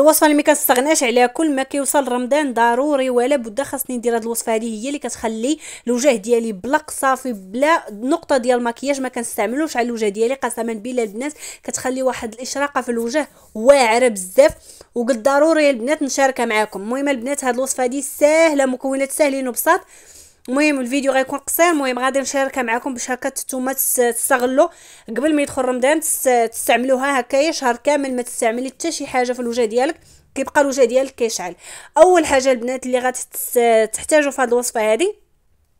الوصفه اللي ما كنستغناش عليها كل ما كيوصل رمضان ضروري ولا بد خاصني ندير هذه الوصفه هذه هي اللي كتخلي الوجه ديالي بلاق صافي بلا نقطه ديال المكياج ما كنستعملوش على الوجه ديالي قسما بالله البنات كتخلي واحد الاشراقه في الوجه واعره بزاف وقد ضروري البنات نشاركها معاكم المهم البنات هذه الوصفه هذه ساهله مكونات ساهلين وبساط المهم الفيديو غيكون قصير المهم غادي نشاركها معكم باش هكا نتوما تستغلوا قبل ما يدخل رمضان تستعملوها هكايا شهر كامل ما تستعملي حتى شي حاجه في الوجه ديالك كيبقى الوجه ديالك كيشعل اول حاجه البنات اللي غتحتاجوا في هذه الوصفه هذه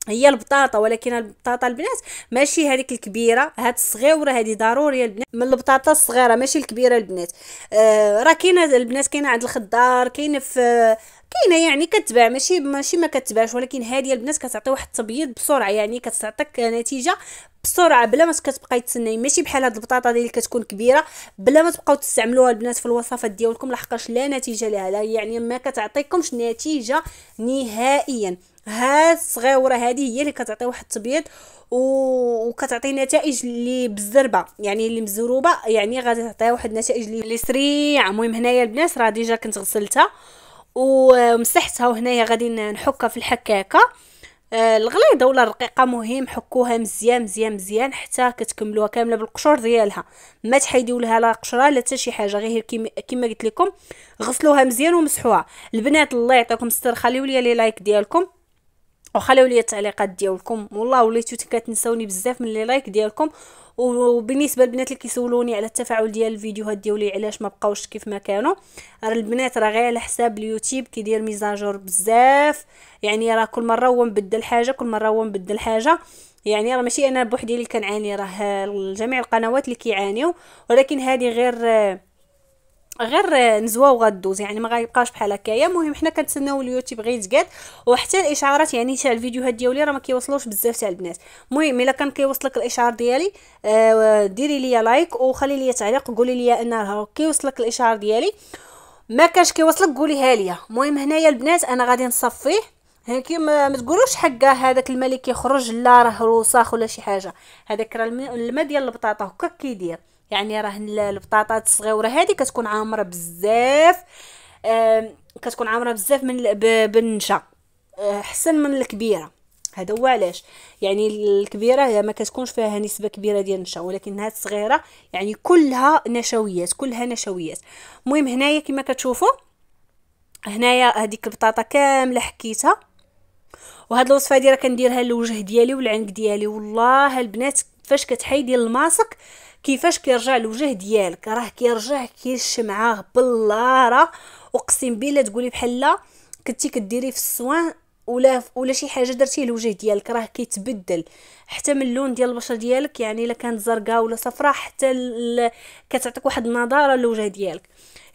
هي البطاطا ولكن البطاطا البنات ماشي هذيك الكبيره هاد الصغيره هذه ضروريه البنات من البطاطا الصغيره ماشي الكبيره البنات آه راه كاينه البنات كاينه عند الخضار كاينه في كاينه يعني كتباع ماشي ماشي ما كتباعش ولكن هذه البنات كتعطي واحد التبييض بسرعه يعني كتعطيك نتيجه بسرعه بلا ما كتبقاي تسناي ماشي بحال هاد البطاطا اللي كتكون كبيره بلا ما تبقاو تستعملوها البنات في الوصفات ديالكم لحقاش لا نتيجه لها لا يعني ما كتعطيكمش نتيجه نهائيا ها الصغيره هذه هي اللي كتعطي واحد التبيض و... وكتعطي نتائج اللي بالزربه يعني اللي مزروبه يعني غادي تعطيها واحد النتائج اللي سريعه المهم هنايا البنات راه ديجا كنت غسلتها ومسحتها وهنايا غادي نحكها في الحكاكه آه، الغليظه ولا الرقيقه مهم حكوها مزيان مزيان مزيان حتى كتكملوها كامله بالقشور ديالها ما تحيديو لها لا قشره لا حتى شي حاجه غير كما قلت لكم غسلوها مزيان ومسحوها البنات الله يعطيكم الستر خليو لي لايك ديالكم وخليو لي التعليقات ديالكم والله وليتو كتنساوني بزاف من لي لايك ديالكم وبالنسبه للبنات اللي كيسولوني على التفاعل ديال الفيديوهات ديالي علاش ما بقاوش كيف ما كانوا راه البنات راه غير على حساب اليوتيوب كيدير ميزاجور بزاف يعني راه كل مره هو مبدل حاجه كل مره هو مبدل حاجه يعني راه ماشي انا بوحدي اللي كنعاني راه جميع القنوات اللي كيعانيو ولكن هذه غير غير نزوا وغدوز يعني ما غيبقاش بحال هكايا المهم حنا كنتسناو اليوتيوب غير يتقاد وحتى الاشعارات يعني تاع الفيديوهات ديالي راه ما كيوصلوش بزاف تاع البنات المهم الا كان كيوصلك الاشعار ديالي آه ديري ليا لايك وخلي ليا تعليق قولي ليا ان راه كيوصلك الاشعار ديالي ما كانش كيوصلك قوليها ليا المهم هنايا البنات انا غادي نصفيه هاكي ما, ما تقولوش حقا هذاك الملك يخرج لا راه رساخ ولا شي حاجه هذاك راه الماء ديال البطاطا هكا كيدير يعني راه البطاطا الصغيره هذه كتكون عامره بزاف آه كتكون عامره بزاف من بالنشا آه، احسن من الكبيره هذا هو علاش يعني الكبيره هي ما كتكونش فيها نسبه كبيره ديال النشا ولكن هاد الصغيره يعني كلها نشويات كلها نشويات المهم هنايا كما كتشوفوا هنايا هذيك البطاطا كامله حكيتها وهاد الوصفه هادي راه كنديرها للوجه ديالي والعنق ديالي والله البنات فاش كتحيدي الماسك كيفاش كيرجع الوجه ديالك راه كيرجع كي الشمعه بلاره اقسم بالله تقولي بحال كنتي كديري في السوان ولا ولا شي حاجه درتيه الوجه ديالك راه كيتبدل حتى من اللون ديال البشره ديالك يعني الا كانت زرقاء ولا صفراء حتى ال... كتعطيك واحد النضاره للوجه ديالك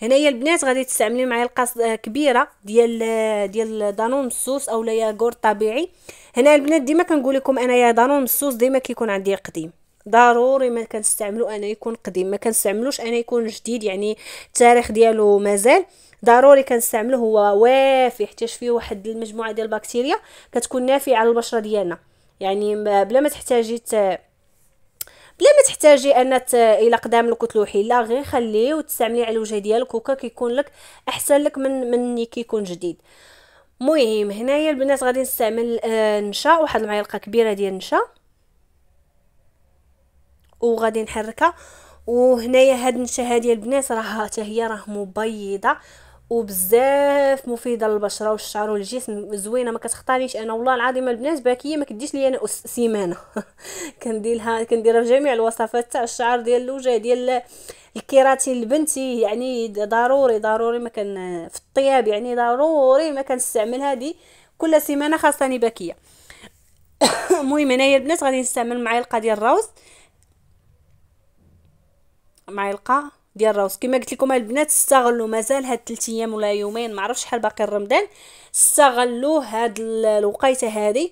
هنايا البنات غادي تستعملي معايا القاص آه، كبيره ديال آه، ديال دانون مسوس اولا ياغور طبيعي هنا البنات ديما كنقول لكم انايا دانون مسوس ديما كيكون عندي قديم ضروري ما كنستعملو انا يكون قديم ما كنستعملوش انا يكون جديد يعني التاريخ ديالو مازال ضروري كنستعملو هو وافي حتى فيه واحد المجموعه ديال البكتيريا كتكون نافعه على البشره ديالنا يعني بلا ما تحتاجي بلا ما تحتاجي ان الى قدام لك وتلوحي لا غير خليه وتستعمليه على الوجه ديالك وكا كيكون لك احسن لك من من كيكون جديد مهم هنايا البنات غادي نستعمل آه نشا واحد المعلقه كبيره ديال النشا وغادي نحركها وهنايا هاد النشا هادي البنات راه حتى هي راه مبيضه وبزاف مفيده للبشره والشعر والجسم زوينه ما كتختاريش انا والله العظيم البنات باكيه ما كديش لي انا سيمانه كنديرها كنديرها في جميع الوصفات تاع الشعر ديال الوجه ديال الكيراتين البنتي يعني ضروري ضروري ما كان في الطياب يعني ضروري ما كنستعمل هذه كل سيمانه خاصني باكيه المهم هنايا البنات غادي نستعمل معلقه ديال الروز معلقه ديال راوس كما قلت لكم البنات استغلوا مازال هاد 3 ايام ولا يومين ما عرفتش شحال باقي رمضان استغلوا هاد الوقيته هادي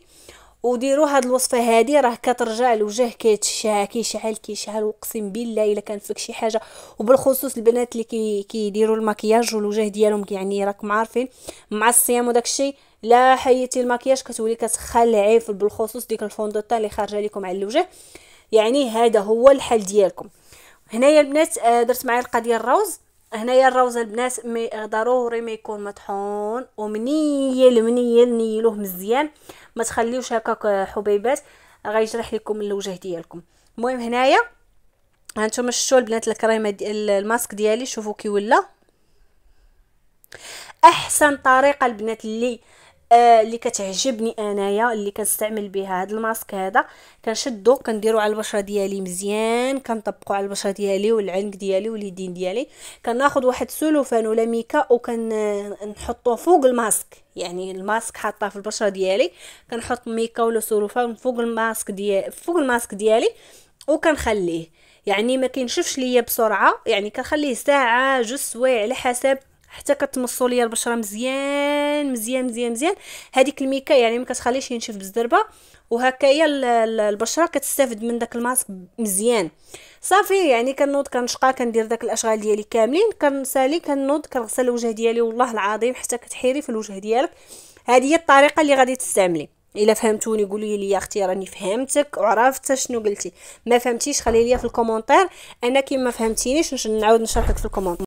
وديروا هاد الوصفه هادي راه كترجع الوجه كيتشع كيشعل كيشعل اقسم بالله الا كان فيك شي حاجه وبالخصوص البنات اللي كي المكياج والوجه ديالهم يعني راكم عارفين مع الصيام وداك الشيء لا حيتي المكياج كتولي كتخلعي بالخصوص ديك الفوندوتا اللي خارجه لكم على الوجه يعني هذا هو الحل ديالكم هنايا البنات آه، درت معايا القضيه الروز هنايا الروز البنات مي ضروري ما يكون مطحون ومنيل منيل نيلوه مزيان ما تخليوش هكاك آه، حبيبات غيجرح لكم الوجه ديالكم المهم هنايا هانتوما شفتوا البنات الكريمه ديال الماسك ديالي شوفوا كي ولا احسن طريقه البنات اللي آه، اللي كتعجبني انايا اللي كنستعمل بها هاد الماسك هذا كنشدو كنديرو على البشره ديالي مزيان كنطبقو على البشره ديالي والعنق ديالي واليدين ديالي كناخذ واحد سولوفان ولا ميكا وكنحطوه فوق الماسك يعني الماسك حاطاه في البشره ديالي كنحط ميكا ولا سولوفان فوق الماسك ديالي فوق الماسك ديالي وكنخليه يعني ما كينشفش ليا بسرعه يعني كنخليه ساعه جوج سوايع على حسب حتى كتمصوا ليا البشره مزيان مزيان مزيان مزيان هذيك الميكا يعني ما كتخليش ينشف بالزربه وهكايا البشره كتستافد من داك الماسك مزيان صافي يعني كنوض كنشقى كندير داك الاشغال ديالي كاملين كنسالي كنوض كنغسل الوجه ديالي والله العظيم حتى كتحيري في الوجه ديالك هذه هي الطريقه اللي غادي تستعملي الا فهمتوني قولي لي يا اختي راني فهمتك وعرفت شنو قلتي ما فهمتيش خلي لي في الكومونتير انا كي فهمتينيش نعاود نشرح في الكومونتير